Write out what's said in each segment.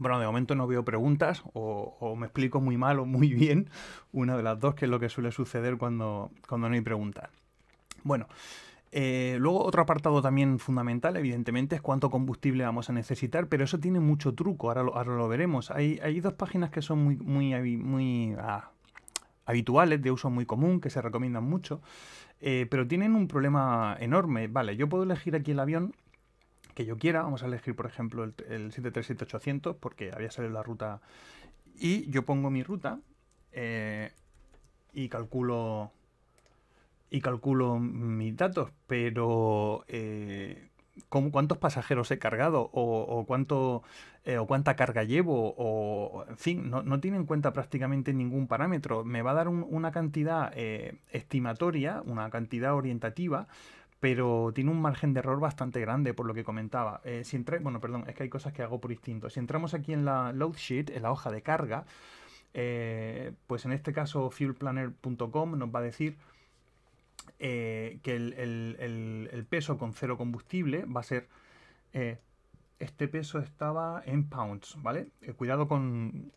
Bueno, de momento no veo preguntas o, me explico muy mal o muy bien, una de las dos, que es lo que suele suceder cuando, cuando no hay preguntas. Bueno, eh, luego otro apartado también fundamental, evidentemente, es cuánto combustible vamos a necesitar, pero eso tiene mucho truco, ahora lo, veremos. Hay, dos páginas que son muy, muy, muy ah, habituales, de uso muy común, que se recomiendan mucho, eh, pero tienen un problema enorme. Vale, yo puedo elegir aquí el avión que yo quiera. Vamos a elegir, por ejemplo, el, 737-800 porque había salido la ruta. Y yo pongo mi ruta eh, y calculo y calculo mis datos, pero eh, cuántos pasajeros he cargado o, cuánto eh, o cuánta carga llevo o en fin no, tiene en cuenta prácticamente ningún parámetro me va a dar una cantidad eh, estimatoria una cantidad orientativa pero tiene un margen de error bastante grande por lo que comentaba. Eh, bueno, perdón, es que hay cosas que hago por instinto. Si entramos aquí en la load sheet, en la hoja de carga, eh, pues en este caso fuelplanner.com nos va a decir eh, que el, peso con cero combustible va a ser este peso estaba en pounds, ¿vale? cuidado con,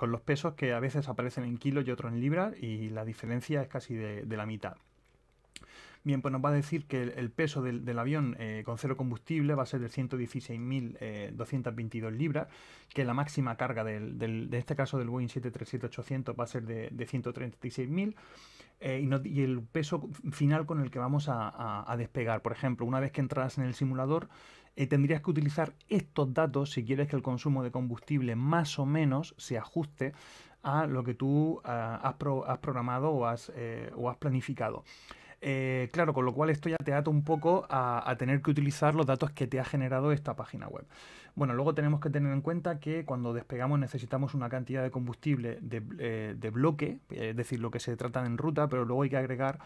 los pesos que a veces aparecen en kilos y otros en libras y la diferencia es casi de la mitad. Bien, pues nos va a decir que el, peso del, avión eh, con cero combustible va a ser de 116.222 eh, libras, que la máxima carga de este caso del Boeing 737-800 va a ser de, 136.000. Eh, y, el peso final con el que vamos a, despegar. Por ejemplo, una vez que entras en el simulador, tendrías que utilizar estos datos si quieres que el consumo de combustible más o menos se ajuste a lo que tú has, programado o has, o has planificado. Eh, claro, con lo cual esto ya te ata un poco a, tener que utilizar los datos que te ha generado esta página web. Bueno, luego tenemos que tener en cuenta que cuando despegamos necesitamos una cantidad de combustible de, eh, bloque, eh, es decir, lo que se trata en ruta, pero luego hay que agregar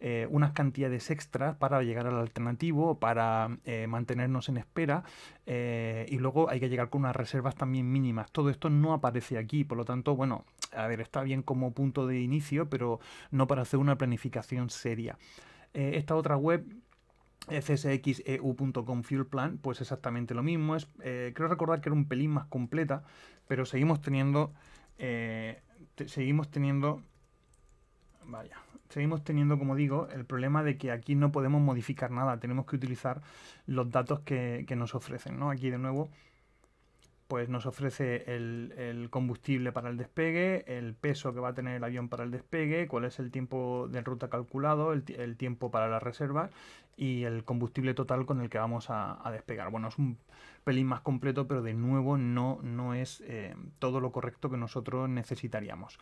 eh, unas cantidades extras para llegar al alternativo, para mantenernos en espera y luego hay que llegar con unas reservas también mínimas. Todo esto no aparece aquí, por lo tanto, bueno, a ver, está bien como punto de inicio, pero no para hacer una planificación seria. esta otra web Fsxeu.com Fuel Plan, pues exactamente lo mismo. Es, eh, creo recordar que era un pelín más completa, pero seguimos teniendo. Eh, seguimos teniendo. Vaya. Seguimos teniendo, como digo, el problema de que aquí no podemos modificar nada. Tenemos que utilizar los datos que, que nos ofrecen. ¿no? Aquí de nuevo pues nos ofrece el, combustible para el despegue, el peso que va a tener el avión para el despegue, cuál es el tiempo de ruta calculado, el, tiempo para la reserva y el combustible total con el que vamos a, a, despegar. Bueno, es un pelín más completo, pero de nuevo no, no es eh, todo lo correcto que nosotros necesitaríamos.